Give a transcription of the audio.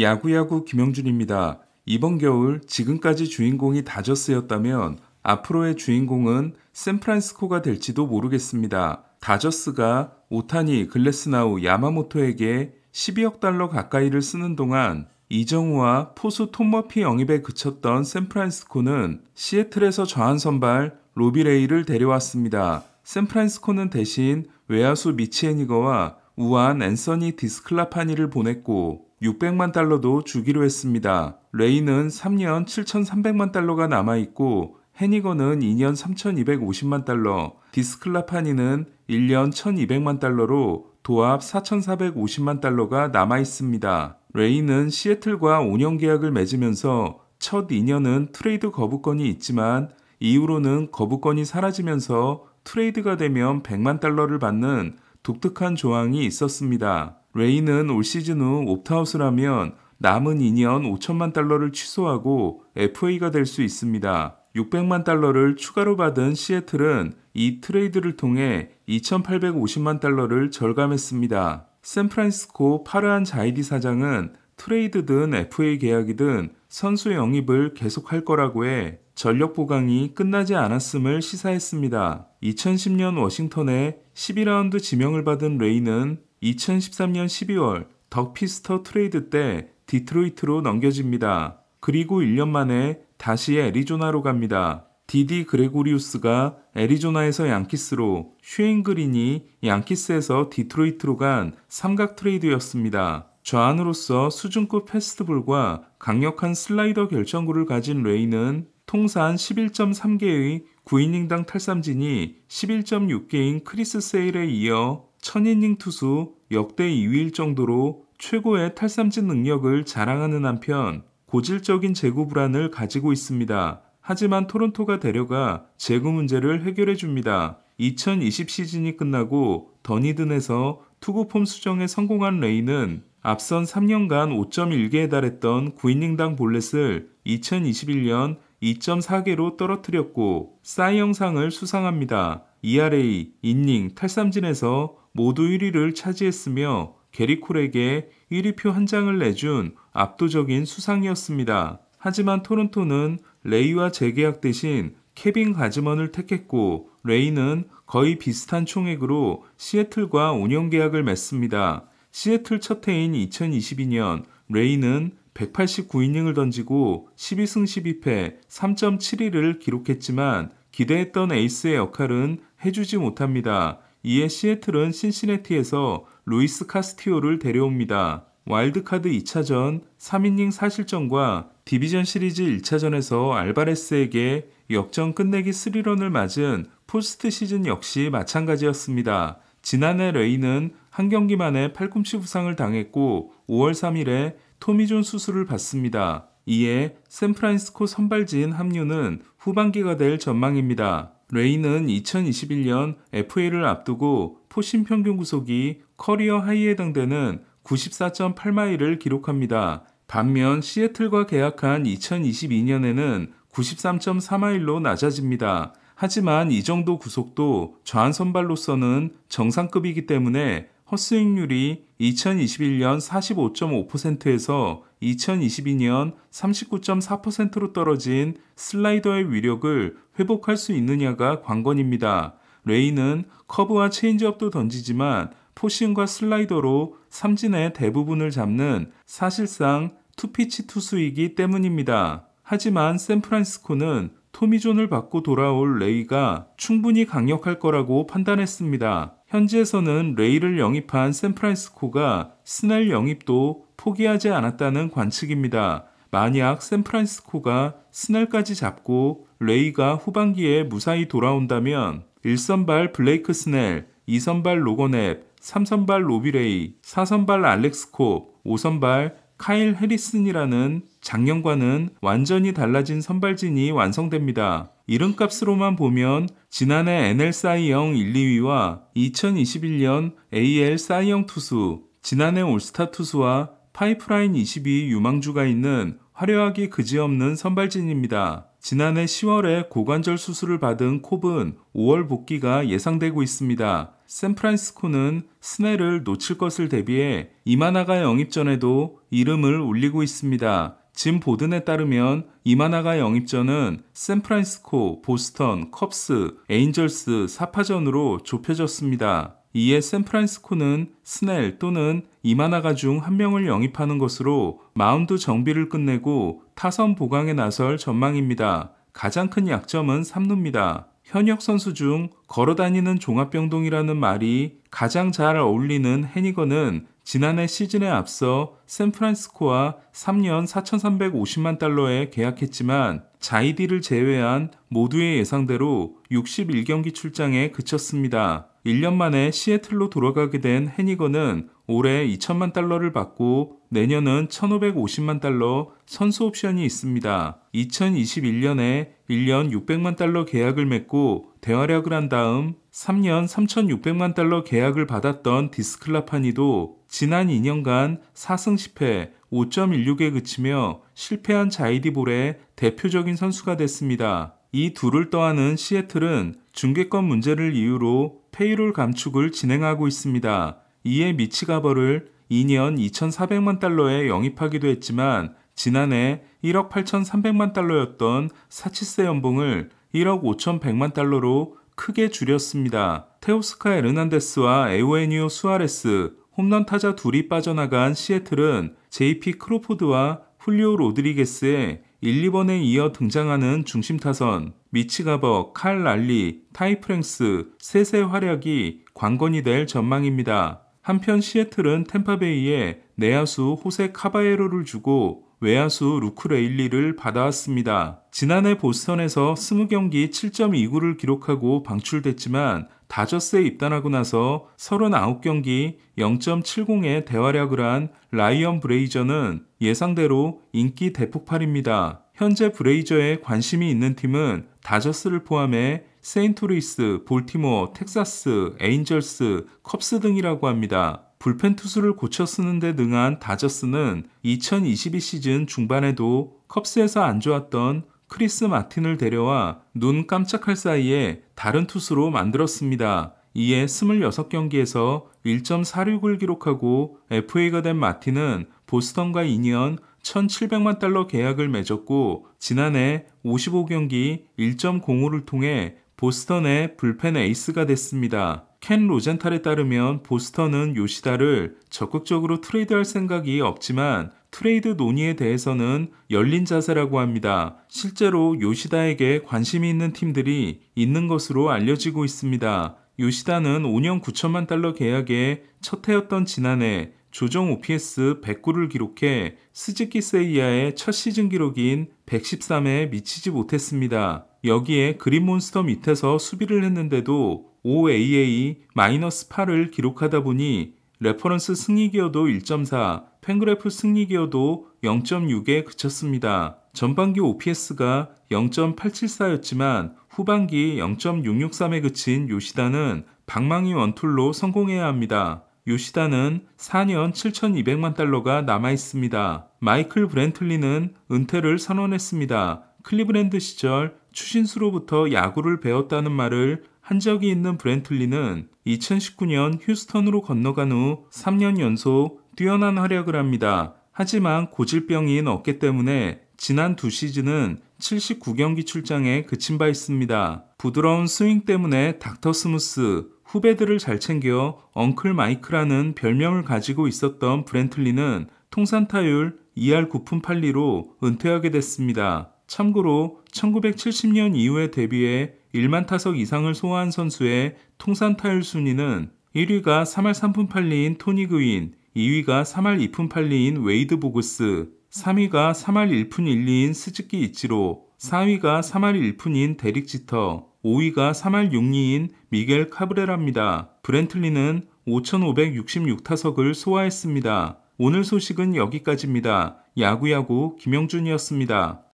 야구야구 김영준입니다. 이번 겨울 지금까지 주인공이 다저스였다면 앞으로의 주인공은 샌프란시스코가 될지도 모르겠습니다. 다저스가 오타니, 글래스나우, 야마모토에게 12억 달러 가까이를 쓰는 동안 이정우와 포수 톰머피 영입에 그쳤던 샌프란시스코는 시애틀에서 저한 선발 로비레이를 데려왔습니다. 샌프란시스코는 대신 외야수 미치에니거와 우한 앤서니 디스클라파니를 보냈고 600만 달러도 주기로 했습니다. 레이는 3년 7,300만 달러가 남아있고 헤니건은 2년 3,250만 달러, 디스클라파니는 1년 1,200만 달러로 도합 4,450만 달러가 남아있습니다. 레이는 시애틀과 5년 계약을 맺으면서 첫 2년은 트레이드 거부권이 있지만 이후로는 거부권이 사라지면서 트레이드가 되면 100만 달러를 받는 독특한 조항이 있었습니다. 레이는 올 시즌 후 옵트아웃을하면 남은 2년 5천만 달러를 취소하고 FA가 될 수 있습니다. 600만 달러를 추가로 받은 시애틀은 이 트레이드를 통해 2,850만 달러를 절감했습니다. 샌프란시스코 파르한 자이디 사장은 트레이드든 FA 계약이든 선수 영입을 계속할 거라고 해 전력 보강이 끝나지 않았음을 시사했습니다. 2010년 워싱턴에 12라운드 지명을 받은 레이는 2013년 12월 덕피스터 트레이드 때 디트로이트로 넘겨집니다. 그리고 1년 만에 다시 애리조나로 갑니다. 디디 그레고리우스가 애리조나에서 양키스로 슈잉그린이 양키스에서 디트로이트로 간 삼각 트레이드였습니다. 좌안으로서 수준급 패스트볼과 강력한 슬라이더 결정구를 가진 레이는 통산 11.3개의 9이닝당 탈삼진이 11.6개인 크리스 세일에 이어 천이닝 투수 역대 2위일 정도로 최고의 탈삼진 능력을 자랑하는 한편 고질적인 재구 불안을 가지고 있습니다. 하지만 토론토가 데려가 재구 문제를 해결해 줍니다. 2020 시즌이 끝나고 더니든에서 투구폼 수정에 성공한 레이는 앞선 3년간 5.1개에 달했던 9이닝당 볼넷을 2021년 2.4개로 떨어뜨렸고 싸이 영상을 수상합니다. ERA, 인닝, 탈삼진에서 모두 1위를 차지했으며 게리콜에게 1위표 한 장을 내준 압도적인 수상이었습니다. 하지만 토론토는 레이와 재계약 대신 케빈 가즈먼을 택했고 레이는 거의 비슷한 총액으로 시애틀과 운영 계약을 맺습니다. 시애틀 첫 해인 2022년 레이는 189이닝을 던지고 12승 12패 3 7위를 기록했지만 기대했던 에이스의 역할은 해주지 못합니다. 이에 시애틀은 신시내티에서 루이스 카스티오를 데려옵니다. 와일드카드 2차전 3이닝 4실점과 디비전 시리즈 1차전에서 알바레스에게 역전 끝내기 3런을 맞은 포스트 시즌 역시 마찬가지였습니다. 지난해 레이는 한 경기만에 팔꿈치 부상을 당했고 5월 3일에 토미존 수술을 받습니다. 이에 샌프란시스코 선발진 합류는 후반기가 될 전망입니다. 레이는 2021년 FA를 앞두고 포신 평균 구속이 커리어 하이에 해당되는 94.8마일을 기록합니다. 반면 시애틀과 계약한 2022년에는 93.4마일로 낮아집니다. 하지만 이 정도 구속도 좌한 선발로서는 정상급이기 때문에 허수익률이 2021년 45.5%에서 2022년 39.4%로 떨어진 슬라이더의 위력을 회복할 수 있느냐가 관건입니다. 레이는 커브와 체인지업도 던지지만 포싱과 슬라이더로 삼진의 대부분을 잡는 사실상 투피치 투수이기 때문입니다. 하지만 샌프란시스코는 토미존을 받고 돌아올 레이가 충분히 강력할 거라고 판단했습니다. 현지에서는 레이를 영입한 샌프란시스코가 스넬 영입도 포기하지 않았다는 관측입니다. 만약 샌프란시스코가 스넬까지 잡고 레이가 후반기에 무사히 돌아온다면 1선발 블레이크 스넬, 2선발 로건앱, 3선발 로비레이, 4선발 알렉스콥, 5선발 카일 해리슨이라는 작년과는 완전히 달라진 선발진이 완성됩니다. 이름값으로만 보면 지난해 NL 사이영 1, 2위와 2021년 AL 사이영 투수, 지난해 올스타 투수와 파이프라인 22 유망주가 있는 화려하기 그지없는 선발진입니다. 지난해 10월에 고관절 수술을 받은 콥은 5월 복귀가 예상되고 있습니다. 샌프란시스코는 스넬을 놓칠 것을 대비해 이마나가 영입 전에도 이름을 올리고 있습니다. 짐 보든에 따르면 이마나가 영입 전은 샌프란시스코, 보스턴, 컵스, 에인절스, 사파전으로 좁혀졌습니다. 이에 샌프란시스코는 스넬 또는 이마나가 중 한 명을 영입하는 것으로 마운드 정비를 끝내고 타선 보강에 나설 전망입니다. 가장 큰 약점은 3루입니다. 현역 선수 중 걸어다니는 종합병동이라는 말이 가장 잘 어울리는 헤니거는 지난해 시즌에 앞서 샌프란시스코와 3년 4,350만 달러에 계약했지만 자이디를 제외한 모두의 예상대로 61경기 출장에 그쳤습니다. 1년 만에 시애틀로 돌아가게 된해니거는 올해 2천만 달러를 받고 내년은 1,550만 달러 선수 옵션이 있습니다. 2021년에 1년 600만 달러 계약을 맺고 대활약을 한 다음 3년 3,600만 달러 계약을 받았던 디스클라파니도 지난 2년간 4승 10패 5.16에 그치며 실패한 자이디볼의 대표적인 선수가 됐습니다. 이 둘을 떠안은 시애틀은 중계권 문제를 이유로 페이롤 감축을 진행하고 있습니다. 이에 미치가버를 2년 2,400만 달러에 영입하기도 했지만 지난해 1억 8,300만 달러였던 사치세 연봉을 1억 5,100만 달러로 크게 줄였습니다. 테오스카 에르난데스와 에오에니오 수아레스, 홈런 타자 둘이 빠져나간 시애틀은 JP 크로포드와 훌리오 로드리게스의 1, 2번에 이어 등장하는 중심 타선 미치가버, 칼 랄리, 타이 프랭스 세세 활약이 관건이 될 전망입니다. 한편 시애틀은 템파베이에 내야수 호세 카바에로를 주고 외야수 루크 레일리를 받아왔습니다. 지난해 보스턴에서 20경기 7.29를 기록하고 방출됐지만 다저스에 입단하고 나서 39경기 0.70의 대활약을 한 라이언 브레이저는 예상대로 인기 대폭발입니다. 현재 브레이저에 관심이 있는 팀은 다저스를 포함해 세인트루이스, 볼티모어, 텍사스, 에인절스, 컵스 등이라고 합니다. 불펜 투수를 고쳐 쓰는데 능한 다저스는 2022 시즌 중반에도 컵스에서 안 좋았던 크리스 마틴을 데려와 눈 깜짝할 사이에 다른 투수로 만들었습니다. 이에 26경기에서 1.46을 기록하고 FA가 된 마틴은 보스턴과 2년 1,700만 달러 계약을 맺었고 지난해 55경기 1.05를 통해 보스턴의 불펜 에이스가 됐습니다. 켄 로젠탈에 따르면 보스턴은 요시다를 적극적으로 트레이드할 생각이 없지만 트레이드 논의에 대해서는 열린 자세라고 합니다. 실제로 요시다에게 관심이 있는 팀들이 있는 것으로 알려지고 있습니다. 요시다는 5년 9천만 달러 계약에 첫 해였던 지난해 조정 OPS 109를 기록해 스즈키 세이야의 첫 시즌 기록인 113에 미치지 못했습니다. 여기에 그린몬스터 밑에서 수비를 했는데도 OAA-8을 기록하다 보니 레퍼런스 승리기여도 1.4, 펜그래프 승리기여도 0.6에 그쳤습니다. 전반기 OPS가 0.874였지만 후반기 0.663에 그친 요시다는 방망이 원툴로 성공해야 합니다. 요시다는 4년 7,200만 달러가 남아 있습니다. 마이클 브렌틀리는 은퇴를 선언했습니다. 클리브랜드 시절 추신수로부터 야구를 배웠다는 말을 한적이 있는 브렌틀리는 2019년 휴스턴으로 건너간 후 3년 연속 뛰어난 활약을 합니다. 하지만 고질병인 어깨 때문에 지난 두 시즌은 79경기 출장에 그친 바 있습니다. 부드러운 스윙 때문에 닥터 스무스, 후배들을 잘 챙겨 엉클 마이크라는 별명을 가지고 있었던 브렌틀리는 통산 타율 2할 9푼 8리로 은퇴하게 됐습니다. 참고로 1970년 이후에 데뷔해 1만 타석 이상을 소화한 선수의 통산 타율 순위는 1위가 3할 3푼 8리인 토니 그윈, 2위가 3할 2푼 8리인 웨이드 보그스, 3위가 3할 1푼 1리인 스즈키 이치로, 4위가 3할 1푼인 데릭 지터, 5위가 3할 6리인 미겔 카브레라입니다. 브렌틀리는 5,566타석을 소화했습니다. 오늘 소식은 여기까지입니다. 야구야구 김영준이었습니다.